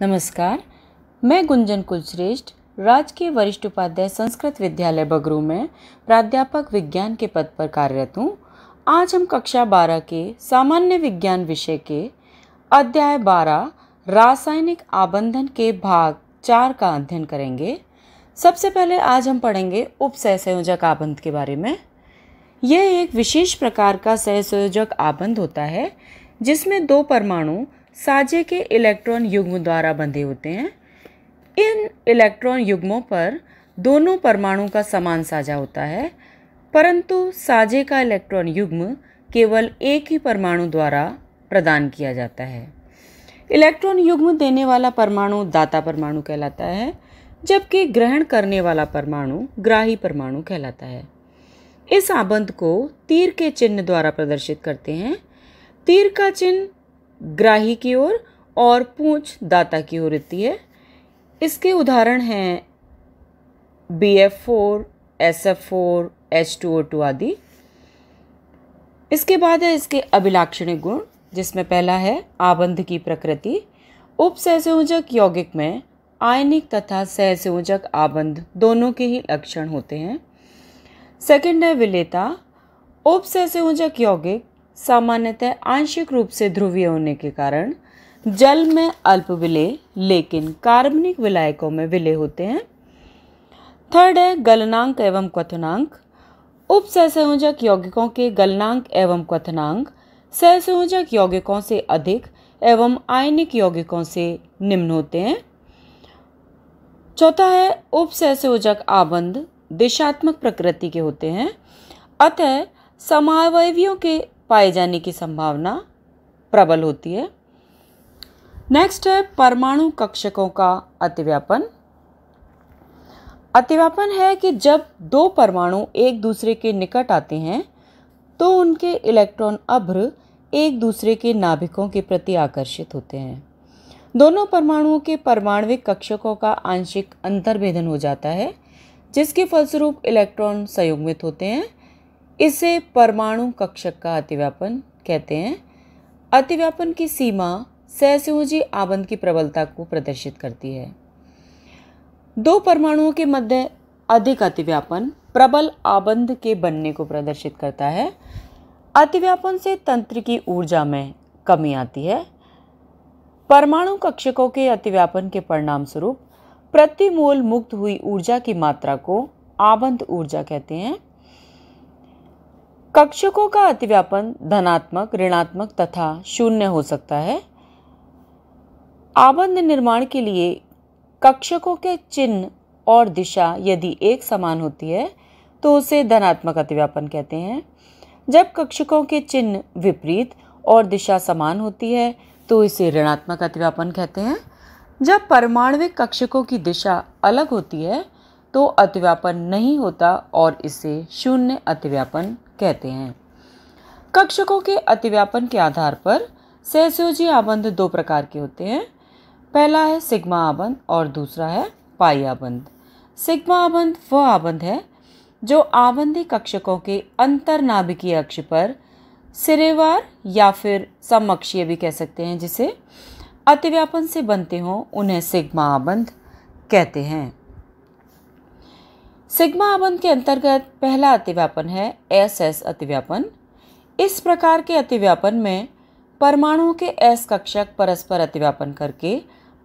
नमस्कार मैं गुंजन कुलश्रेष्ठ राज्य के वरिष्ठ उपाध्याय संस्कृत विद्यालय बगरू में प्राध्यापक विज्ञान के पद पर कार्यरत हूँ आज हम कक्षा बारह के सामान्य विज्ञान विषय के अध्याय बारह रासायनिक आबंधन के भाग चार का अध्ययन करेंगे सबसे पहले आज हम पढ़ेंगे उप सहसंयोजक आबंध के बारे में यह एक विशेष प्रकार का सहसंयोजक आबंध होता है जिसमें दो परमाणु साजे के इलेक्ट्रॉन युग्म द्वारा बंधे होते हैं इन इलेक्ट्रॉन युग्मों पर दोनों परमाणु का समान साझा होता है परंतु साझे का इलेक्ट्रॉन युग्म केवल एक ही परमाणु द्वारा प्रदान किया जाता है इलेक्ट्रॉन युग्म देने वाला परमाणु दाता परमाणु कहलाता है जबकि ग्रहण करने वाला परमाणु ग्राही परमाणु कहलाता है इस आबंध को तीर के चिन्ह द्वारा प्रदर्शित करते हैं तीर का चिन्ह ग्राही की ओर और पूंछ दाता की ओर रहती है इसके उदाहरण हैं B F four S F four H two O two आदि इसके बाद है इसके अभिलाक्षणिक गुण जिसमें पहला है आबंध की प्रकृति उप सहसंयोजक यौगिक में आयनिक तथा सहसंयोजक आबंध दोनों के ही लक्षण होते हैं सेकंड है विलेता उप सहसंयोजक यौगिक सामान्यतः आंशिक रूप से ध्रुवीय होने के कारण जल में अल्प विलय लेकिन कार्बनिक विलायकों में विलय होते हैं थर्ड है गलनांक एवं क्वथनांक उप सहसंयोजक यौगिकों के गलनांक एवं क्वथनांक सहसंयोजक यौगिकों से अधिक एवं आयनिक यौगिकों से निम्न होते हैं चौथा है उप सहसंयोजक आबंध दिशात्मक प्रकृति के होते हैं अतः समावयवियों के पाए जाने की संभावना प्रबल होती है नेक्स्ट है परमाणु कक्षकों का अतिव्यापन अतिव्यापन है कि जब दो परमाणु एक दूसरे के निकट आते हैं तो उनके इलेक्ट्रॉन अभ्र एक दूसरे के नाभिकों के प्रति आकर्षित होते हैं दोनों परमाणुओं के परमाणविक कक्षकों का आंशिक अंतर्भेदन हो जाता है जिसके फलस्वरूप इलेक्ट्रॉन संयुग्मित होते हैं इसे परमाणु कक्षक का अतिव्यापन कहते हैं अतिव्यापन की सीमा सहसोजी आबंध की प्रबलता को प्रदर्शित करती है दो परमाणुओं के मध्य अधिक अतिव्यापन प्रबल आबंध के बनने को प्रदर्शित करता है अतिव्यापन से तंत्र की ऊर्जा में कमी आती है परमाणु कक्षकों के अतिव्यापन के परिणाम स्वरूप प्रतिमूल मुक्त हुई ऊर्जा की मात्रा को आबंध ऊर्जा कहते हैं कक्षकों का अतिव्यापन धनात्मक ऋणात्मक तथा शून्य हो सकता है आबंध निर्माण के लिए कक्षकों के चिन्ह और दिशा यदि एक समान होती है तो उसे धनात्मक अतिव्यापन कहते हैं जब कक्षकों के चिन्ह विपरीत और दिशा समान होती है तो इसे ऋणात्मक अतिव्यापन कहते हैं जब परमाणविक कक्षकों की दिशा अलग होती है तो अतिव्यापन नहीं होता और इसे शून्य अतिव्यापन कहते हैं कक्षकों के अतिव्यापन के आधार पर सहसयोजी आबंध दो प्रकार के होते हैं पहला है सिग्मा आबंध और दूसरा है पाई आबंध सिग्मा आबंध वह आबंध है जो आबंधी कक्षकों के अंतर्नाभिकीय अक्ष पर सिरेवार या फिर समक्षीय भी कह सकते हैं जिसे अतिव्यापन से बनते हों उन्हें सिग्मा आबंध कहते हैं सिग्मा आबंध के अंतर्गत पहला अतिव्यापन है एस एस अतिव्यापन इस प्रकार के अतिव्यापन में परमाणुओं के एस कक्षक परस्पर अतिव्यापन करके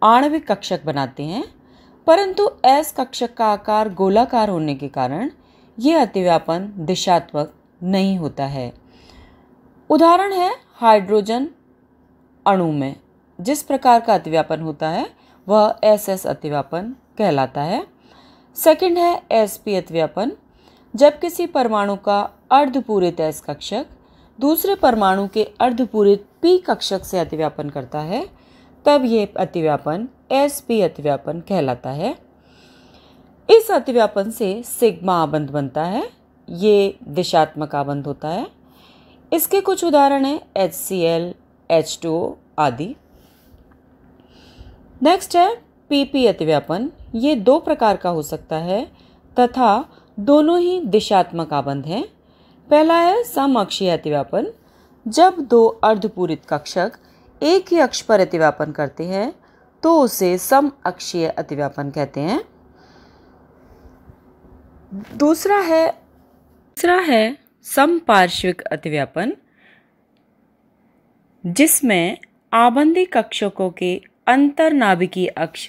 आणविक कक्षक बनाते हैं परंतु एस कक्षक का आकार गोलाकार होने के कारण ये अतिव्यापन दिशात्मक नहीं होता है उदाहरण है हाइड्रोजन अणु में जिस प्रकार का अतिव्यापन होता है वह एस एस अतिव्यापन कहलाता है सेकंड है पी अत्यापन जब किसी परमाणु का अर्धपूरित एस कक्षक दूसरे परमाणु के अर्धपूरित पी कक्षक से अतिव्यापन करता है तब यह अतिव्यापन एस पी अतिव्यापन कहलाता है इस अतिव्यापन से सिग्मा आबंध बनता है ये दिशात्मक आबंध होता है इसके कुछ उदाहरण हैं H C L H two आदि नेक्स्ट है पी पी अतिव्यापन ये दो प्रकार का हो सकता है तथा दोनों ही दिशात्मक आबंध हैं पहला है समअक्षीय अतिव्यापन जब दो अर्धपूरित कक्षक एक ही अक्ष पर अतिव्यापन करते हैं तो उसे सम अक्षीय अतिव्यापन कहते हैं दूसरा है तीसरा है समपार्श्विक अतिव्यापन जिसमें आबंधी कक्षकों के अंतर्नाभिकीय अक्ष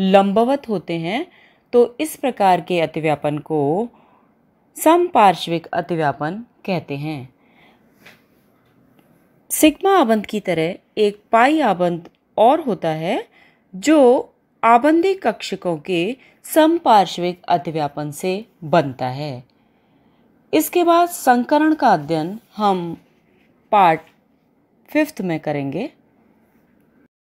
लंबवत होते हैं तो इस प्रकार के अतिव्यापन को समपार्श्विक अतिव्यापन कहते हैं सिग्मा आबंध की तरह एक पाई आबंध और होता है जो आबंधी कक्षकों के समपार्श्विक अतिव्यापन से बनता है इसके बाद संकरण का अध्ययन हम पार्ट फिफ्थ में करेंगे